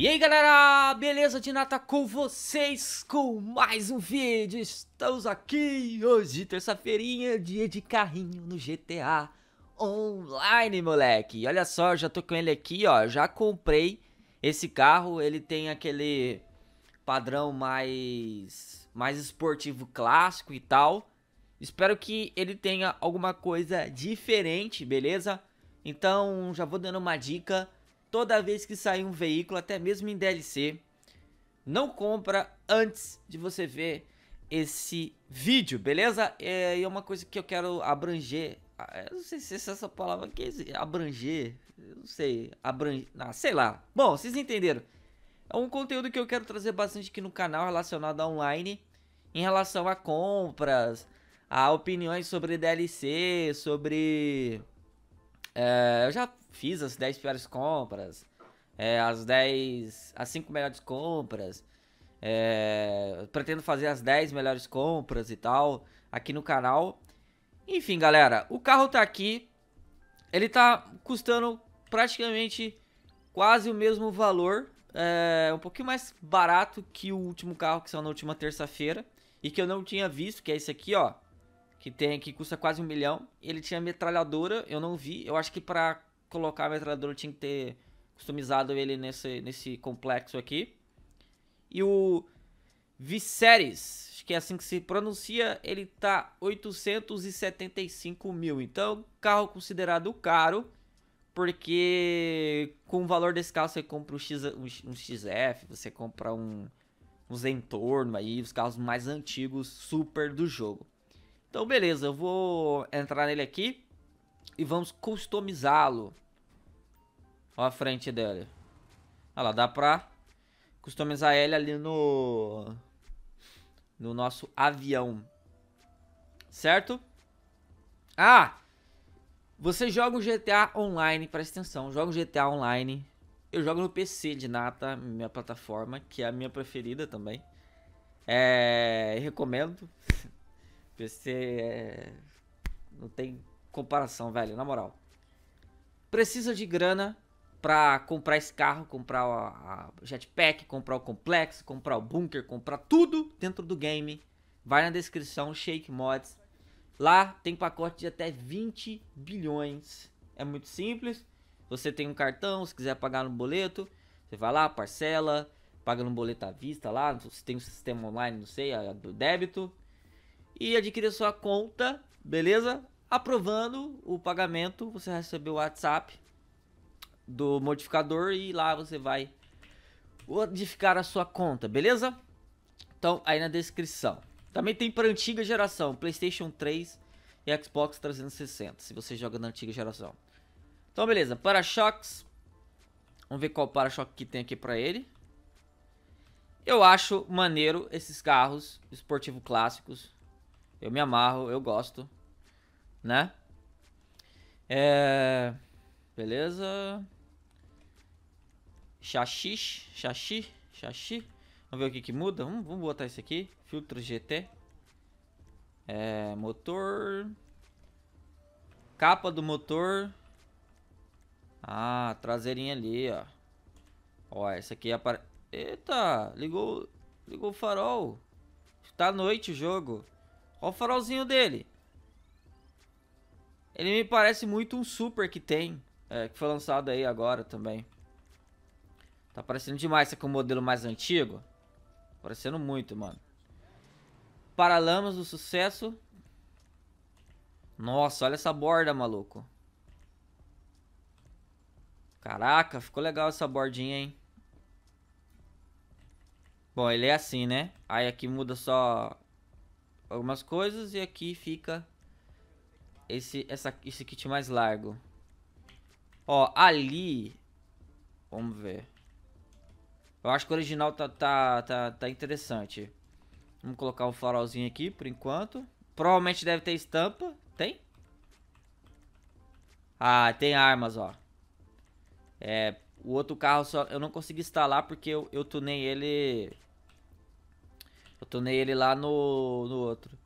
E aí galera, beleza de nata com vocês com mais um vídeo Estamos aqui hoje, terça-feirinha, dia de carrinho no GTA Online, moleque Olha só, já tô com ele aqui, ó, já comprei esse carro Ele tem aquele padrão mais, mais esportivo clássico e tal Espero que ele tenha alguma coisa diferente, beleza? Então já vou dando uma dica toda vez que sair um veículo, até mesmo em DLC. Não compra antes de você ver esse vídeo, beleza? É, e é uma coisa que eu quero abranger. Ah, eu não sei se essa palavra aqui abranger. Eu não sei. Abranger. Ah, sei lá. Bom, vocês entenderam. É um conteúdo que eu quero trazer bastante aqui no canal relacionado a online. Em relação a compras, a opiniões sobre DLC, sobre. É, eu já fiz as 10 piores compras, é, as 10. as 5 melhores compras. É, pretendo fazer as 10 melhores compras e tal aqui no canal. Enfim, galera, o carro tá aqui. Ele tá custando praticamente quase o mesmo valor. É, um pouquinho mais barato que o último carro que saiu na última terça-feira. E que eu não tinha visto, que é esse aqui, ó. Que tem que custa quase um milhão. Ele tinha metralhadora, eu não vi. Eu acho que para colocar a metralhadora, eu tinha que ter customizado ele nesse, nesse complexo aqui. E o Viserys, acho que é assim que se pronuncia, ele tá 875 mil. Então, carro considerado caro, porque com o valor desse carro você compra um, X, um, um XF, você compra um, um Zentorno aí, os carros mais antigos, super do jogo. Então, beleza, eu vou entrar nele aqui e vamos customizá-lo. Ó a frente dela. Olha lá, dá pra customizar ele ali no... No nosso avião. Certo? Ah! Você joga o GTA Online, presta atenção, joga o GTA Online. Eu jogo no PC de nata, minha plataforma, que é a minha preferida também. É... Recomendo. PC é... Não tem comparação, velho, na moral. Precisa de grana pra comprar esse carro, comprar o jetpack, comprar o complexo, comprar o bunker, comprar tudo dentro do game. Vai na descrição, Shake Mods. Lá tem pacote de até 20 bilhões. É muito simples. Você tem um cartão, se quiser pagar no boleto, você vai lá, parcela, paga no boleto à vista lá, se tem um sistema online, não sei, do débito. E adquire sua conta, beleza? Aprovando o pagamento, você recebeu o WhatsApp do modificador e lá você vai modificar a sua conta, beleza? Então, aí na descrição. Também tem para antiga geração, PlayStation 3 e Xbox 360, se você joga na antiga geração. Então, beleza, para-choques. Vamos ver qual para-choque que tem aqui para ele. Eu acho maneiro esses carros esportivo clássicos. Eu me amarro, eu gosto né? É... Beleza. Xaxi, xaxi, xaxi. Vamos ver o que que muda. Vamos, vamos botar isso aqui. Filtro GT. É, motor. Capa do motor. Ah, traseirinha ali, ó. Ó, essa aqui aparece... Eita, ligou, ligou o farol. Tá à noite o jogo. Ó o farolzinho dele. Ele me parece muito um super que tem, é, que foi lançado aí agora também. Tá parecendo demais, tá com aqui o um modelo mais antigo. Parecendo muito, mano. Paralamas do sucesso. Nossa, olha essa borda, maluco. Caraca, ficou legal essa bordinha, hein? Bom, ele é assim, né? Aí aqui muda só algumas coisas e aqui fica esse, essa, esse kit mais largo. Ó, ali... Vamos ver. Eu acho que o original tá, tá, tá, tá interessante. Vamos colocar um farolzinho aqui, por enquanto. Provavelmente deve ter estampa. Tem? Ah, tem armas, ó. É, o outro carro só eu não consegui instalar porque eu, eu tunei ele... Eu tunei ele lá no, no outro.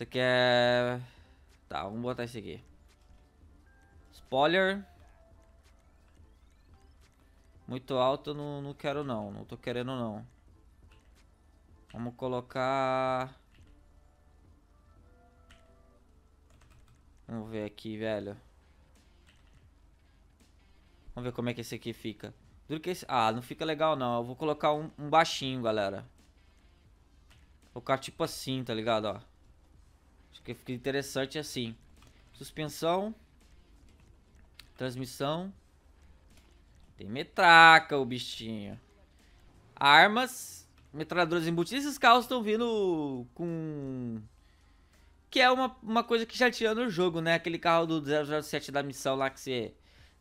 Isso aqui é... Tá, vamos botar isso aqui. Spoiler. Muito alto não, não quero não, não tô querendo não. Vamos colocar... Vamos ver aqui, velho. Vamos ver como é que esse aqui fica. Ah, não fica legal não. Eu vou colocar um, um baixinho, galera. Vou colocar tipo assim, tá ligado, ó. Acho que fica interessante assim. Suspensão. Transmissão. Tem metraca o bichinho. Armas. Metralhadoras embutidas. Esses carros estão vindo com... Que é uma, uma coisa que já tinha no jogo, né? Aquele carro do 007 da missão lá que você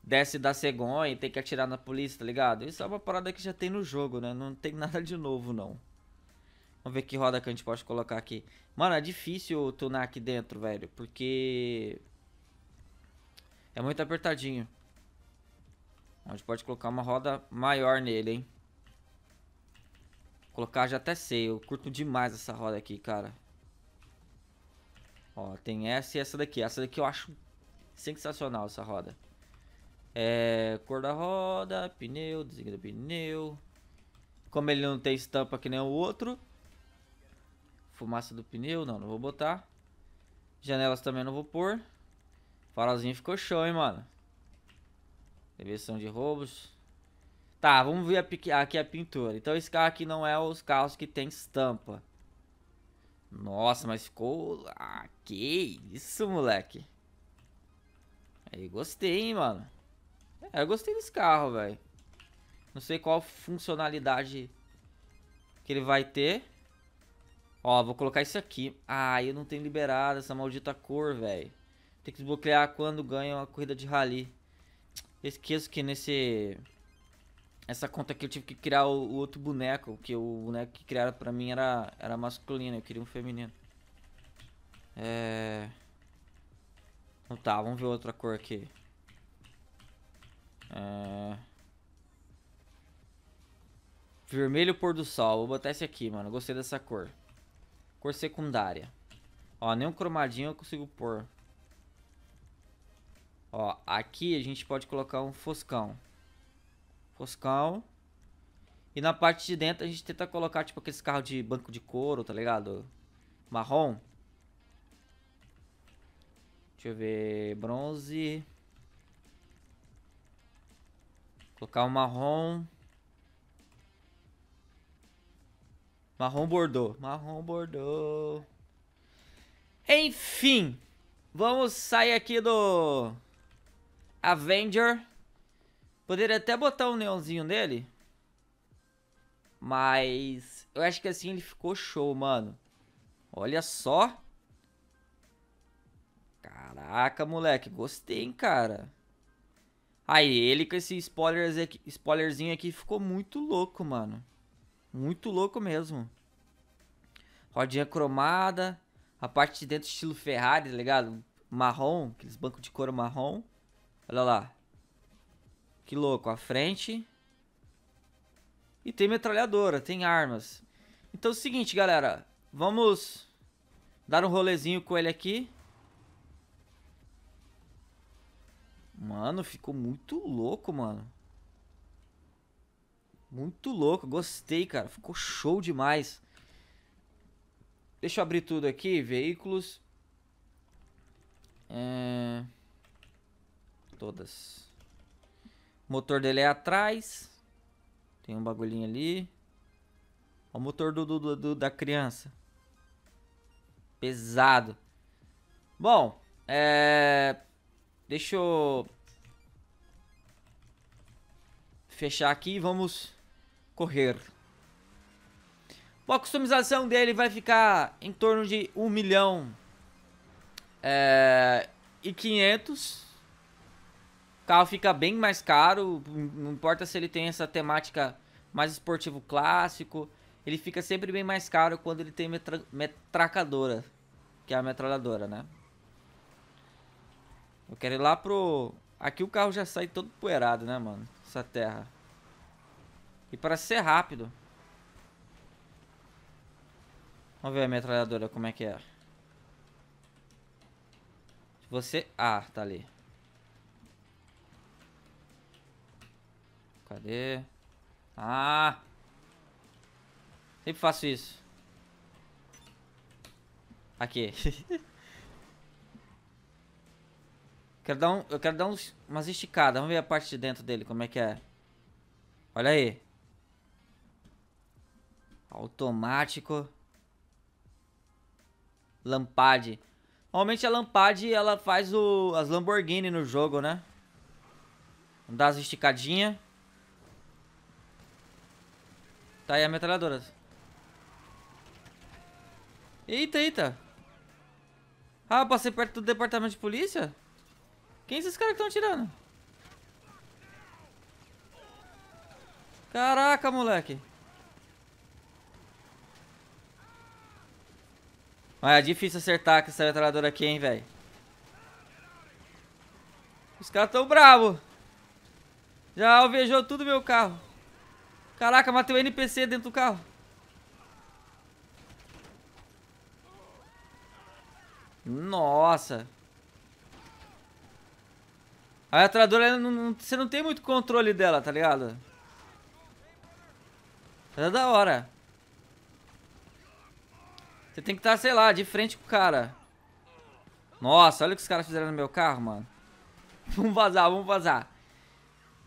desce da cegonha e tem que atirar na polícia, tá ligado? Isso é uma parada que já tem no jogo, né? Não tem nada de novo, não. Vamos ver que roda que a gente pode colocar aqui. Mano, é difícil tunar aqui dentro, velho. Porque... É muito apertadinho. A gente pode colocar uma roda maior nele, hein. colocar já até sei. Eu curto demais essa roda aqui, cara. Ó, tem essa e essa daqui. Essa daqui eu acho sensacional, essa roda. É... Cor da roda, pneu, desenho do pneu. Como ele não tem estampa que nem o outro, Fumaça do pneu, não, não vou botar. Janelas também não vou pôr. Farolzinho ficou show, hein, mano. Reversão de roubos. Tá, vamos ver aqui a pintura. Então esse carro aqui não é os carros que tem estampa. Nossa, mas ficou... Ah, que isso, moleque. Aí, gostei, hein, mano. É, eu gostei desse carro, velho. Não sei qual funcionalidade que ele vai ter. Ó, vou colocar isso aqui. Ah, eu não tenho liberado essa maldita cor, velho. Tem que desbloquear quando ganho a corrida de rally. Eu esqueço que nesse... Essa conta aqui eu tive que criar o, o outro boneco, que o boneco que criaram pra mim era, era masculino, eu queria um feminino. É... Então tá, vamos ver outra cor aqui. É... Vermelho pôr do sol, vou botar esse aqui, mano, gostei dessa cor. Cor secundária. Ó, nem um cromadinho eu consigo pôr. Ó, aqui a gente pode colocar um foscão. Foscão. E na parte de dentro a gente tenta colocar, tipo, aqueles carros de banco de couro, tá ligado? Marrom. Deixa eu ver... Bronze. Colocar um marrom. Marrom bordô. Marrom bordô. Enfim. Vamos sair aqui do... Avenger. Poderia até botar um neonzinho nele. Mas... Eu acho que assim ele ficou show, mano. Olha só. Caraca, moleque. Gostei, hein, cara. Aí, ele com esse spoilers aqui, spoilerzinho aqui ficou muito louco, mano. Muito louco mesmo. Rodinha cromada. A parte de dentro estilo Ferrari, tá ligado? Marrom, aqueles bancos de couro marrom. Olha lá. Que louco, a frente. E tem metralhadora, tem armas. Então é o seguinte, galera. Vamos dar um rolezinho com ele aqui. Mano, ficou muito louco, mano. Muito louco, gostei, cara. Ficou show demais. Deixa eu abrir tudo aqui. Veículos. É... Todas. O motor dele é atrás. Tem um bagulhinho ali. O motor do, do, do da criança. Pesado. Bom, é... Deixa eu... Fechar aqui e vamos correr. Bom, a customização dele vai ficar em torno de 1 milhão é, e 500. O carro fica bem mais caro, não importa se ele tem essa temática mais esportivo clássico. Ele fica sempre bem mais caro quando ele tem metra metracadora, que é a metralhadora, né? Eu quero ir lá pro... Aqui o carro já sai todo poeirado, né, mano? Essa terra. E parece ser rápido. Vamos ver a metralhadora como é que é. Você... Ah, tá ali. Cadê? Ah! Sempre faço isso. Aqui. quero dar um, eu quero dar uns, umas esticadas. Vamos ver a parte de dentro dele, como é que é. Olha aí. Automático. Lampade. Normalmente a Lampade, ela faz o, as Lamborghini no jogo, né? Vamos dar as esticadinhas. Tá aí a metralhadora. Eita, eita. Ah, passei perto do departamento de polícia? Quem esses caras que estão tirando? Caraca, moleque. Mas é difícil acertar com essa metralhadora aqui, hein, velho. Os caras tão bravos. Já alvejou tudo meu carro. Caraca, matei o um NPC dentro do carro. Nossa. A metralhadora, não, você não tem muito controle dela, tá ligado? é da hora. Você tem que estar, tá, sei lá, de frente com o cara. Nossa, olha o que os caras fizeram no meu carro, mano. Vamos vazar, vamos vazar.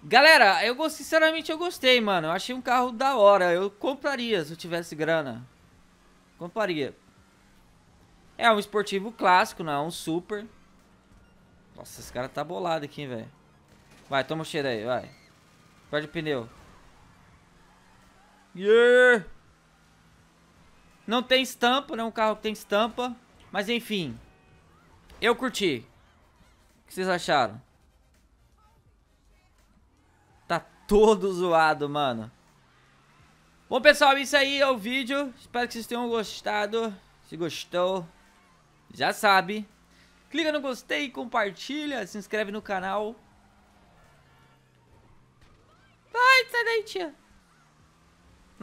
Galera, eu sinceramente eu gostei, mano. Eu achei um carro da hora. Eu compraria se eu tivesse grana. Compraria. É um esportivo clássico, não é um super. Nossa, esse cara tá bolado aqui, velho. Vai, toma o cheiro aí, vai. Perde o pneu. Yeah! Não tem estampa, não é um carro que tem estampa. Mas enfim, eu curti. O que vocês acharam? Tá todo zoado, mano. Bom, pessoal, é isso aí é o vídeo. Espero que vocês tenham gostado. Se gostou, já sabe. Clica no gostei, compartilha, se inscreve no canal. Vai, sai daí, tia.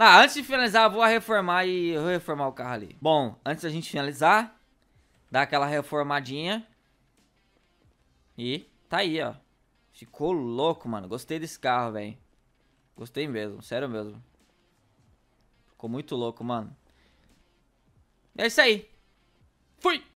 Ah, antes de finalizar, vou reformar e reformar o carro ali. Bom, antes da gente finalizar, dá aquela reformadinha. E tá aí, ó. Ficou louco, mano. Gostei desse carro, velho. Gostei mesmo, sério mesmo. Ficou muito louco, mano. É isso aí. Fui!